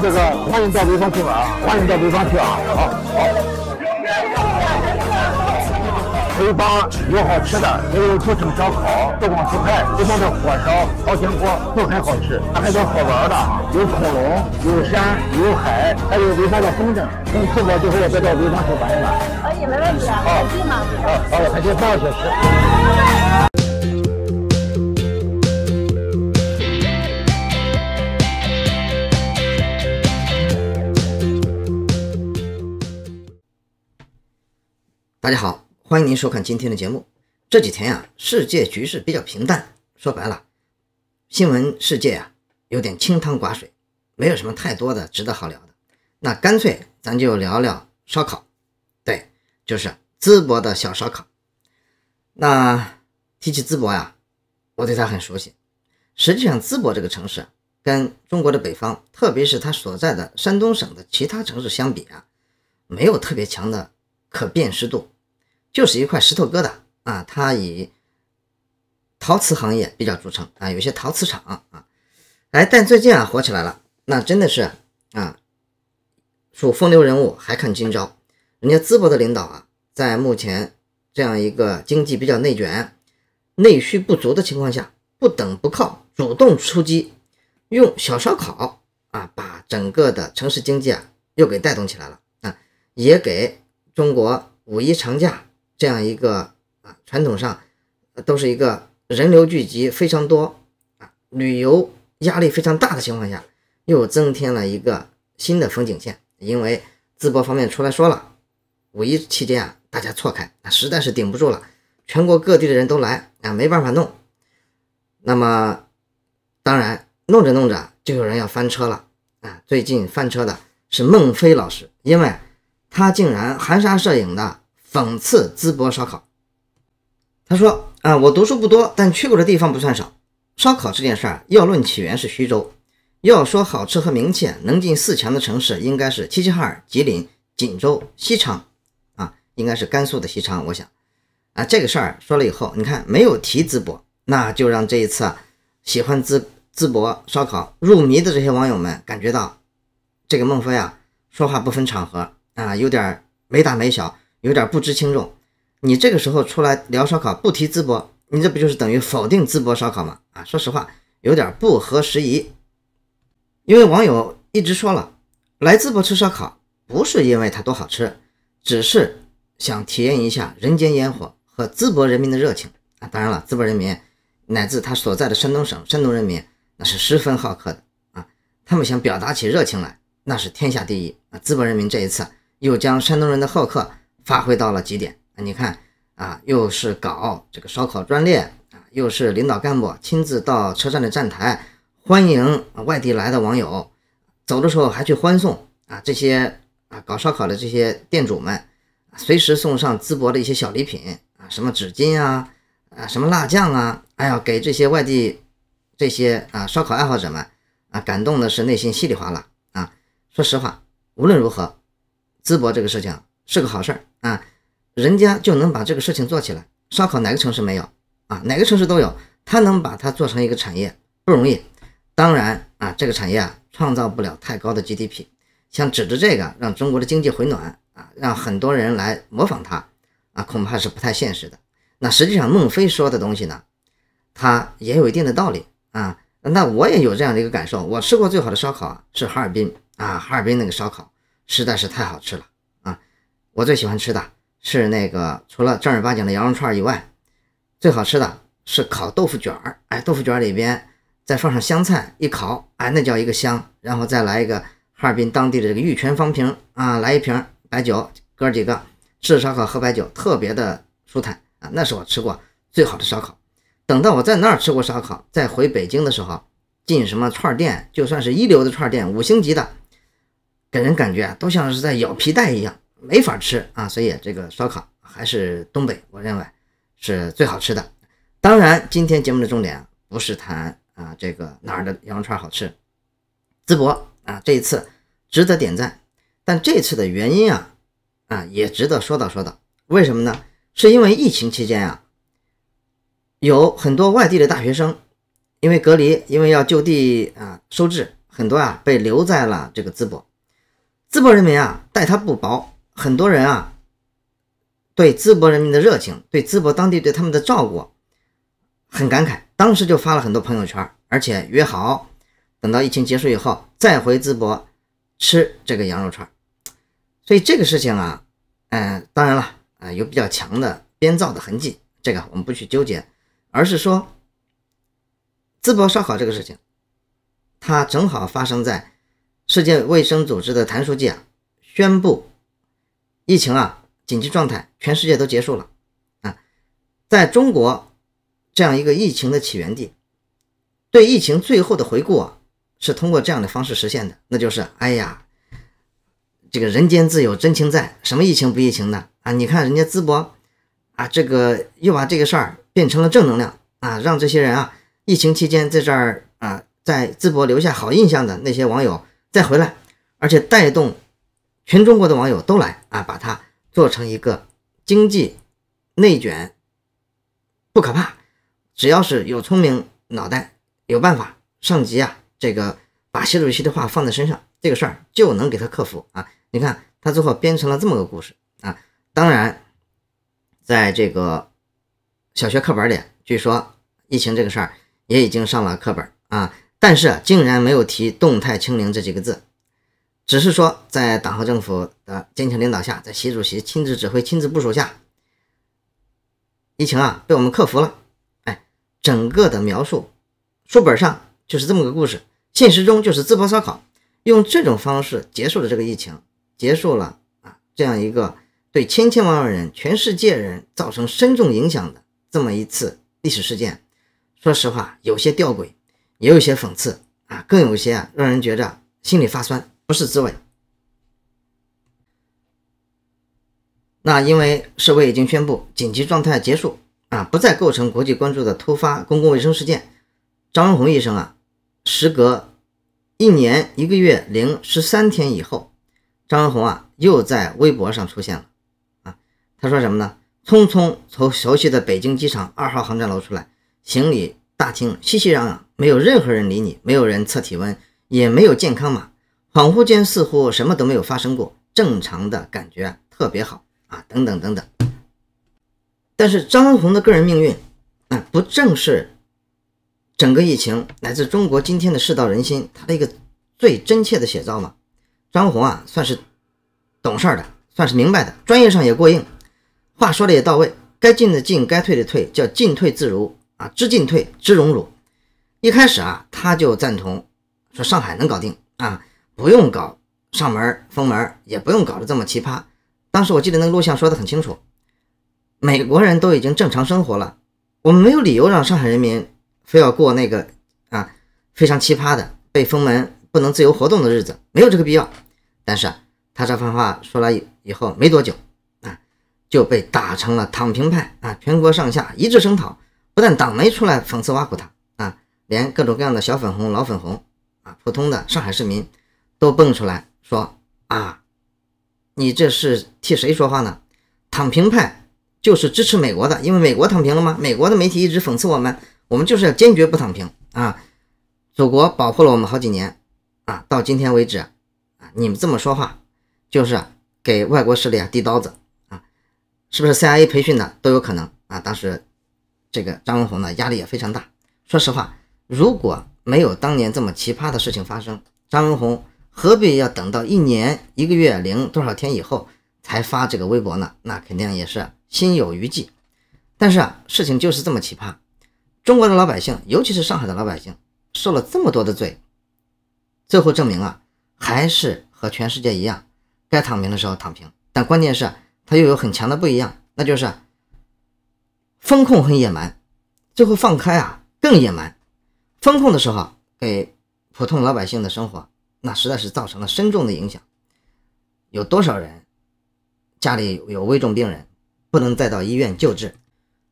这个欢迎到潍坊去玩啊！欢迎到潍坊去啊！好。潍坊有好吃的，有做城烧烤、不广西菜、潍坊的火烧、朝鲜锅，都很好吃。还有很多好玩的，有恐龙、有山、有海，还有潍坊的风筝。你吃饱儿之后再到潍坊去玩一玩。可以，没问题啊。好，吗？好了，还剩半个小时。大家好，欢迎您收看今天的节目。这几天呀，世界局势比较平淡，说白了，新闻世界啊有点清汤寡水，没有什么太多的值得好聊的。那干脆咱就聊聊烧烤，对，就是淄博的小烧烤。那提起淄博呀，我对他很熟悉。实际上，淄博这个城市跟中国的北方，特别是它所在的山东省的其他城市相比啊，没有特别强的可辨识度。就是一块石头疙瘩啊，它以陶瓷行业比较著称啊，有些陶瓷厂啊，哎，但最近啊火起来了，那真的是啊，属风流人物还看今朝。人家淄博的领导啊，在目前这样一个经济比较内卷、内需不足的情况下，不等不靠，主动出击，用小烧烤啊，把整个的城市经济啊又给带动起来了啊，也给中国五一长假。这样一个啊，传统上都是一个人流聚集非常多啊，旅游压力非常大的情况下，又增添了一个新的风景线。因为淄博方面出来说了，五一期间啊，大家错开，啊，实在是顶不住了，全国各地的人都来啊，没办法弄。那么，当然弄着弄着就有人要翻车了啊。最近翻车的是孟非老师，因为他竟然含沙射影的。讽刺淄博烧烤，他说啊，我读书不多，但去过的地方不算少。烧烤这件事儿要论起源是徐州，要说好吃和名气，能进四强的城市应该是齐齐哈尔、吉林、锦州、西昌，啊，应该是甘肃的西昌。我想啊，这个事儿说了以后，你看没有提淄博，那就让这一次啊喜欢淄淄博烧烤入迷的这些网友们感觉到，这个孟非啊说话不分场合啊，有点没大没小。有点不知轻重，你这个时候出来聊烧烤，不提淄博，你这不就是等于否定淄博烧烤吗？啊，说实话，有点不合时宜，因为网友一直说了，来淄博吃烧烤不是因为它多好吃，只是想体验一下人间烟火和淄博人民的热情啊。当然了，淄博人民乃至他所在的山东省山东人民那是十分好客的啊，他们想表达起热情来那是天下第一啊。淄博人民这一次又将山东人的好客。发挥到了极点啊！你看啊，又是搞这个烧烤专列啊，又是领导干部亲自到车站的站台欢迎外地来的网友，走的时候还去欢送啊。这些啊，搞烧烤的这些店主们，随时送上淄博的一些小礼品啊，什么纸巾啊，啊，什么辣酱啊，哎呀，给这些外地这些啊烧烤爱好者们啊，感动的是内心稀里哗啦啊。说实话，无论如何，淄博这个事情。是个好事儿啊，人家就能把这个事情做起来。烧烤哪个城市没有啊？哪个城市都有，他能把它做成一个产业不容易。当然啊，这个产业啊，创造不了太高的 GDP。像指着这个让中国的经济回暖啊，让很多人来模仿它啊，恐怕是不太现实的。那实际上，孟非说的东西呢，他也有一定的道理啊。那我也有这样的一个感受，我吃过最好的烧烤是哈尔滨啊，哈尔滨那个烧烤实在是太好吃了。我最喜欢吃的是那个，除了正儿八经的羊肉串儿以外，最好吃的是烤豆腐卷儿。哎，豆腐卷里边再放上香菜，一烤，哎，那叫一个香。然后再来一个哈尔滨当地的这个玉泉方瓶啊，来一瓶白酒，哥儿几个吃烧烤喝白酒，特别的舒坦啊。那是我吃过最好的烧烤。等到我在那儿吃过烧烤，再回北京的时候进什么串店，就算是一流的串店，五星级的，给人感觉啊，都像是在咬皮带一样。没法吃啊，所以这个烧烤还是东北，我认为是最好吃的。当然，今天节目的重点不是谈啊这个哪儿的羊肉串好吃，淄博啊这一次值得点赞，但这次的原因啊啊也值得说道说道。为什么呢？是因为疫情期间啊，有很多外地的大学生因为隔离，因为要就地啊收治，很多啊被留在了这个淄博。淄博人民啊待他不薄。很多人啊，对淄博人民的热情，对淄博当地对他们的照顾，很感慨。当时就发了很多朋友圈，而且约好等到疫情结束以后再回淄博吃这个羊肉串。所以这个事情啊，嗯，当然了啊，有比较强的编造的痕迹，这个我们不去纠结，而是说淄博烧烤这个事情，它正好发生在世界卫生组织的谭书记啊宣布。疫情啊，紧急状态，全世界都结束了啊！在中国这样一个疫情的起源地，对疫情最后的回顾啊，是通过这样的方式实现的，那就是哎呀，这个人间自有真情在，什么疫情不疫情的啊？你看人家淄博啊，这个又把这个事儿变成了正能量啊，让这些人啊，疫情期间在这儿啊，在淄博留下好印象的那些网友再回来，而且带动。全中国的网友都来啊，把它做成一个经济内卷，不可怕，只要是有聪明脑袋、有办法，上级啊，这个把习主席的话放在身上，这个事儿就能给他克服啊。你看他最后编成了这么个故事啊。当然，在这个小学课本里，据说疫情这个事儿也已经上了课本啊，但是竟然没有提动态清零这几个字。只是说，在党和政府的坚强领导下，在习主席亲自指挥、亲自部署下，疫情啊被我们克服了。哎，整个的描述，书本上就是这么个故事，现实中就是淄博烧烤，用这种方式结束了这个疫情，结束了啊这样一个对千千万万人、全世界人造成深重影响的这么一次历史事件。说实话，有些吊诡，也有些讽刺啊，更有些让人觉着心里发酸。不是滋味。那因为世卫已经宣布紧急状态结束啊，不再构成国际关注的突发公共卫生事件。张文宏医生啊，时隔一年一个月零十三天以后，张文宏啊又在微博上出现了啊。他说什么呢？匆匆从熟悉的北京机场二号航站楼出来，行李大厅熙熙攘攘，没有任何人理你，没有人测体温，也没有健康码。恍惚间，似乎什么都没有发生过，正常的感觉特别好啊，等等等等。但是张文红的个人命运啊，不正是整个疫情来自中国今天的世道人心他的一个最真切的写照吗？张文红啊，算是懂事儿的，算是明白的，专业上也过硬，话说的也到位，该进的进，该退的退，叫进退自如啊，知进退，知荣辱。一开始啊，他就赞同说上海能搞定啊。不用搞上门封门，也不用搞得这么奇葩。当时我记得那个录像说得很清楚，美国人都已经正常生活了，我们没有理由让上海人民非要过那个啊非常奇葩的被封门、不能自由活动的日子，没有这个必要。但是啊，他这番话说了以以后没多久啊，就被打成了躺平派啊，全国上下一致声讨，不但党媒出来讽刺挖苦他啊，连各种各样的小粉红、老粉红啊，普通的上海市民。都蹦出来说啊，你这是替谁说话呢？躺平派就是支持美国的，因为美国躺平了吗？美国的媒体一直讽刺我们，我们就是要坚决不躺平啊！祖国保护了我们好几年啊，到今天为止啊，你们这么说话就是给外国势力啊递刀子啊，是不是？CIA 培训的都有可能啊！当时这个张文宏呢，压力也非常大。说实话，如果没有当年这么奇葩的事情发生，张文宏何必要等到一年一个月零多少天以后才发这个微博呢？那肯定也是心有余悸。但是啊，事情就是这么奇葩。中国的老百姓，尤其是上海的老百姓，受了这么多的罪，最后证明啊，还是和全世界一样，该躺平的时候躺平。但关键是，它又有很强的不一样，那就是风控很野蛮，最后放开啊更野蛮。风控的时候给普通老百姓的生活。那实在是造成了深重的影响，有多少人家里有危重病人不能再到医院救治？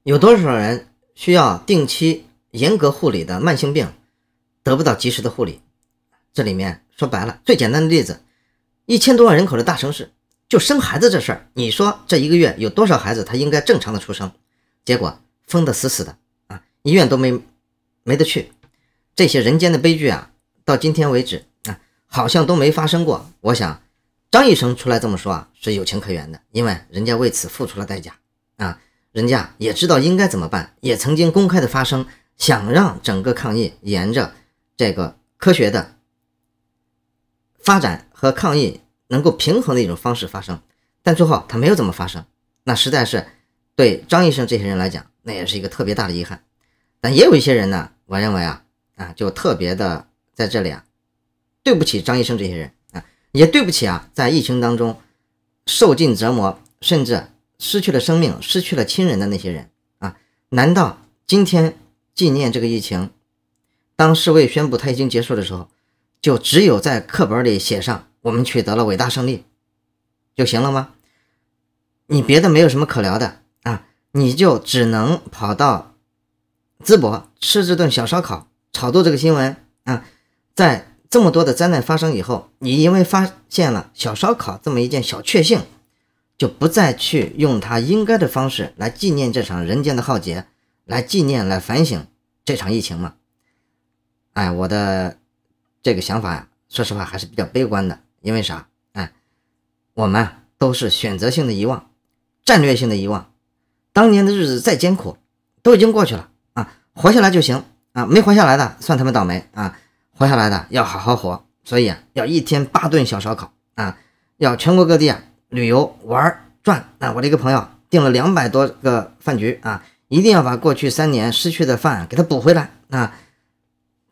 有多少人需要定期严格护理的慢性病得不到及时的护理？这里面说白了，最简单的例子，一千多万人口的大城市，就生孩子这事儿，你说这一个月有多少孩子他应该正常的出生？结果封得死死的啊，医院都没没得去，这些人间的悲剧啊，到今天为止。好像都没发生过。我想，张医生出来这么说啊，是有情可原的，因为人家为此付出了代价啊，人家也知道应该怎么办，也曾经公开的发声，想让整个抗疫沿着这个科学的发展和抗疫能够平衡的一种方式发生，但最后他没有怎么发生，那实在是对张医生这些人来讲，那也是一个特别大的遗憾。但也有一些人呢，我认为啊啊，就特别的在这里啊。对不起，张医生这些人啊，也对不起啊，在疫情当中受尽折磨，甚至失去了生命、失去了亲人的那些人啊，难道今天纪念这个疫情，当世卫宣布它已经结束的时候，就只有在课本里写上“我们取得了伟大胜利”就行了吗？你别的没有什么可聊的啊，你就只能跑到淄博吃这顿小烧烤，炒作这个新闻啊，在。这么多的灾难发生以后，你因为发现了小烧烤这么一件小确幸，就不再去用它应该的方式来纪念这场人间的浩劫，来纪念、来反省这场疫情嘛？哎，我的这个想法呀，说实话还是比较悲观的。因为啥？哎，我们都是选择性的遗忘，战略性的遗忘。当年的日子再艰苦，都已经过去了啊，活下来就行啊，没活下来的算他们倒霉啊。活下来的要好好活，所以啊，要一天八顿小烧烤啊！要全国各地啊旅游玩转啊！我的一个朋友订了两百多个饭局啊！一定要把过去三年失去的饭给他补回来啊！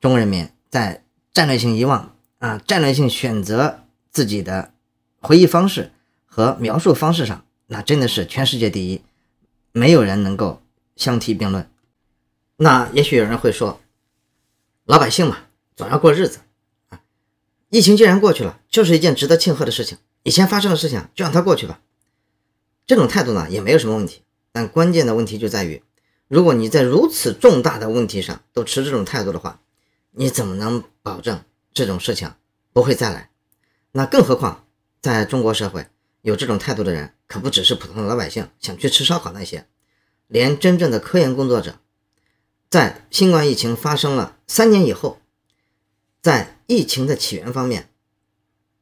中国人民在战略性遗忘啊、战略性选择自己的回忆方式和描述方式上，那真的是全世界第一，没有人能够相提并论。那也许有人会说，老百姓嘛。总要过日子，啊。疫情既然过去了，就是一件值得庆贺的事情。以前发生的事情就让它过去吧。这种态度呢，也没有什么问题。但关键的问题就在于，如果你在如此重大的问题上都持这种态度的话，你怎么能保证这种事情不会再来？那更何况，在中国社会有这种态度的人，可不只是普通的老百姓想去吃烧烤那些，连真正的科研工作者，在新冠疫情发生了三年以后。在疫情的起源方面，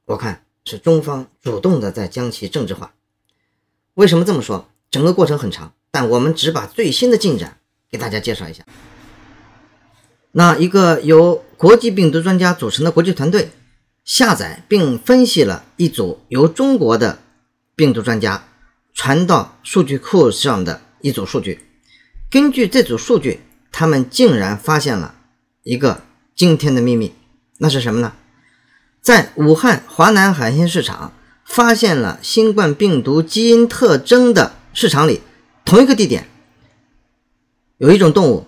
我看是中方主动的在将其政治化。为什么这么说？整个过程很长，但我们只把最新的进展给大家介绍一下。那一个由国际病毒专家组成的国际团队下载并分析了一组由中国的病毒专家传到数据库上的一组数据。根据这组数据，他们竟然发现了一个惊天的秘密。那是什么呢？在武汉华南海鲜市场发现了新冠病毒基因特征的市场里，同一个地点，有一种动物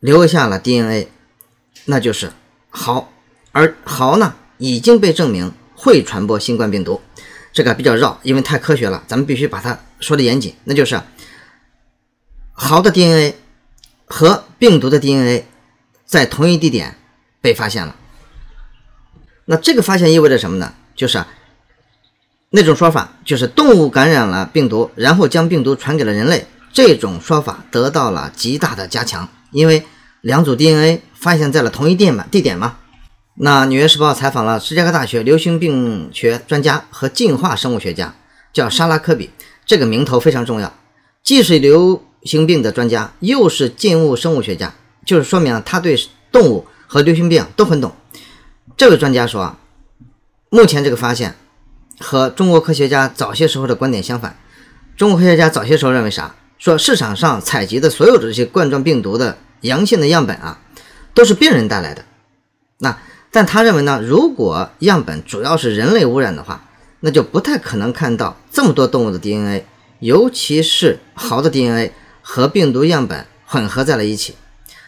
留下了 DNA，那就是蚝。而蚝呢已经被证明会传播新冠病毒。这个比较绕，因为太科学了，咱们必须把它说的严谨。那就是蚝的 DNA 和病毒的 DNA 在同一地点被发现了。那这个发现意味着什么呢？就是啊，那种说法，就是动物感染了病毒，然后将病毒传给了人类，这种说法得到了极大的加强，因为两组 DNA 发现在了同一地嘛地点嘛。那《纽约时报》采访了芝加哥大学流行病学专家和进化生物学家，叫莎拉·科比，这个名头非常重要，既是流行病的专家，又是进物生物学家，就是说明他对动物和流行病都很懂。这位专家说啊，目前这个发现和中国科学家早些时候的观点相反。中国科学家早些时候认为啥？说市场上采集的所有的这些冠状病毒的阳性的样本啊，都是病人带来的。那但他认为呢，如果样本主要是人类污染的话，那就不太可能看到这么多动物的 DNA，尤其是豪的 DNA 和病毒样本混合在了一起。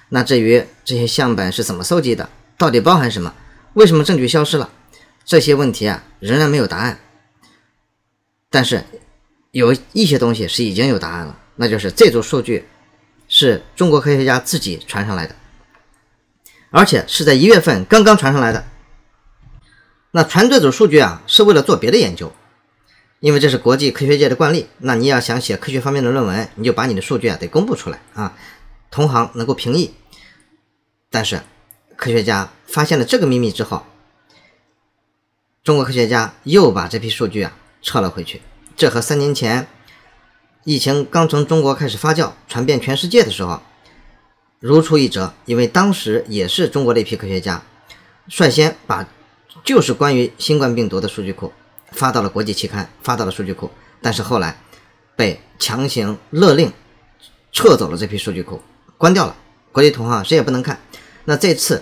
那至于这些样本是怎么搜集的，到底包含什么？为什么证据消失了？这些问题啊，仍然没有答案。但是有一些东西是已经有答案了，那就是这组数据是中国科学家自己传上来的，而且是在一月份刚刚传上来的。那传这组数据啊，是为了做别的研究，因为这是国际科学界的惯例。那你要想写科学方面的论文，你就把你的数据啊得公布出来啊，同行能够评议。但是，科学家发现了这个秘密之后，中国科学家又把这批数据啊撤了回去。这和三年前疫情刚从中国开始发酵、传遍全世界的时候如出一辙，因为当时也是中国的一批科学家率先把就是关于新冠病毒的数据库发到了国际期刊、发到了数据库，但是后来被强行勒令撤走了这批数据库，关掉了，国际同行谁也不能看。那这次。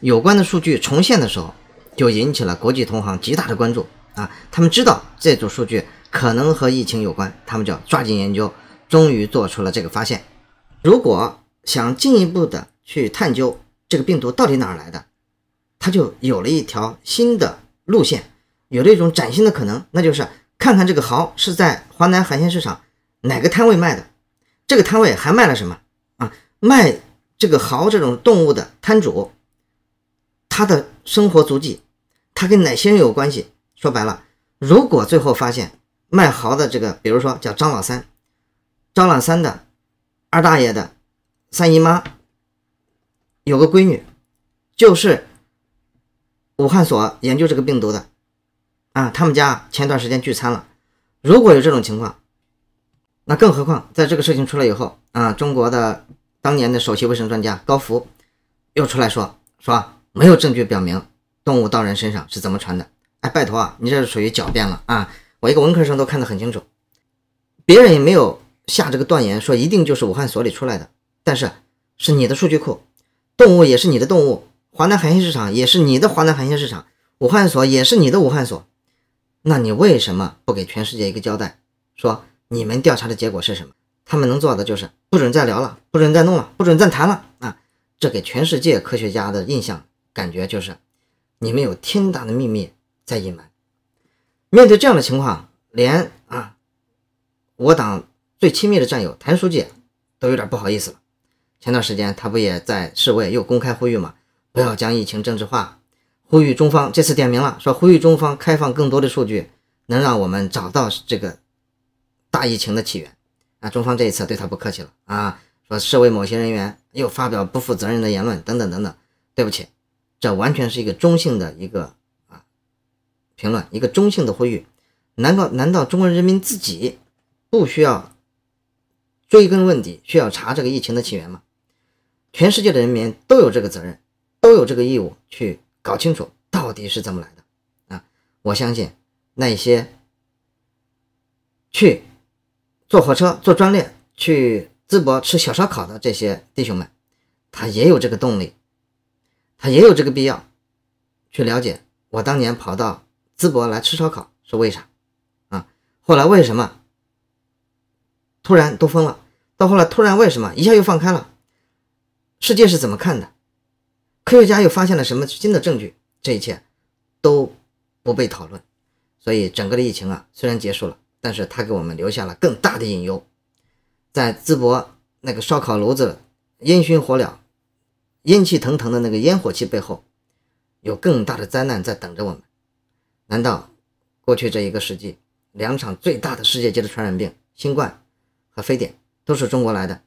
有关的数据重现的时候，就引起了国际同行极大的关注啊！他们知道这组数据可能和疫情有关，他们就要抓紧研究，终于做出了这个发现。如果想进一步的去探究这个病毒到底哪儿来的，他就有了一条新的路线，有了一种崭新的可能，那就是看看这个蚝是在华南海鲜市场哪个摊位卖的，这个摊位还卖了什么啊？卖这个蚝这种动物的摊主。他的生活足迹，他跟哪些人有关系？说白了，如果最后发现卖蚝的这个，比如说叫张老三，张老三的二大爷的三姨妈，有个闺女，就是武汉所研究这个病毒的啊，他们家前段时间聚餐了。如果有这种情况，那更何况在这个事情出来以后啊，中国的当年的首席卫生专家高福又出来说说。没有证据表明动物到人身上是怎么传的，哎，拜托啊，你这是属于狡辩了啊！我一个文科生都看得很清楚，别人也没有下这个断言说一定就是武汉所里出来的，但是是你的数据库，动物也是你的动物，华南海鲜市场也是你的华南海鲜市场，武汉所也是你的武汉所，那你为什么不给全世界一个交代？说你们调查的结果是什么？他们能做的就是不准再聊了，不准再弄了，不准再谈了啊！这给全世界科学家的印象。感觉就是你们有天大的秘密在隐瞒。面对这样的情况，连啊我党最亲密的战友谭书记都有点不好意思了。前段时间他不也在世卫又公开呼吁吗？不要将疫情政治化，呼吁中方这次点名了，说呼吁中方开放更多的数据，能让我们找到这个大疫情的起源。啊，中方这一次对他不客气了啊，说世卫某些人员又发表不负责任的言论等等等等，对不起。这完全是一个中性的一个啊评论，一个中性的呼吁。难道难道中国人民自己不需要追根问底，需要查这个疫情的起源吗？全世界的人民都有这个责任，都有这个义务去搞清楚到底是怎么来的啊！我相信那些去坐火车、坐专列去淄博吃小烧烤的这些弟兄们，他也有这个动力。他也有这个必要，去了解我当年跑到淄博来吃烧烤是为啥，啊，后来为什么突然都封了，到后来突然为什么一下又放开了，世界是怎么看的，科学家又发现了什么新的证据，这一切都不被讨论，所以整个的疫情啊虽然结束了，但是他给我们留下了更大的隐忧，在淄博那个烧烤炉子烟熏火燎。烟气腾腾的那个烟火气背后，有更大的灾难在等着我们。难道过去这一个世纪两场最大的世界级的传染病——新冠和非典，都是中国来的，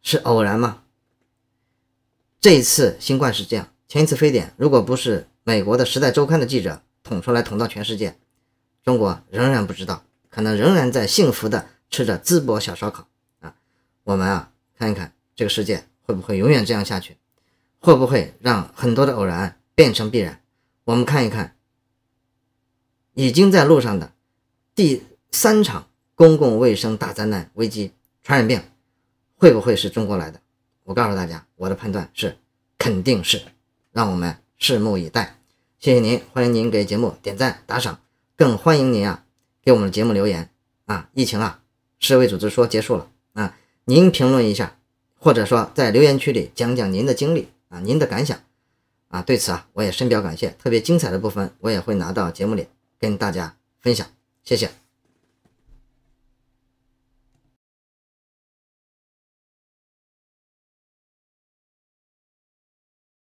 是偶然吗？这一次新冠是这样，前一次非典，如果不是美国的《时代周刊》的记者捅出来、捅到全世界，中国仍然不知道，可能仍然在幸福地吃着淄博小烧烤啊。我们啊，看一看这个世界会不会永远这样下去？会不会让很多的偶然变成必然？我们看一看，已经在路上的第三场公共卫生大灾难、危机、传染病，会不会是中国来的？我告诉大家，我的判断是肯定是。让我们拭目以待。谢谢您，欢迎您给节目点赞打赏，更欢迎您啊给我们的节目留言啊。疫情啊，世卫组织说结束了啊，您评论一下，或者说在留言区里讲讲您的经历。啊，您的感想，啊，对此啊，我也深表感谢。特别精彩的部分，我也会拿到节目里跟大家分享。谢谢。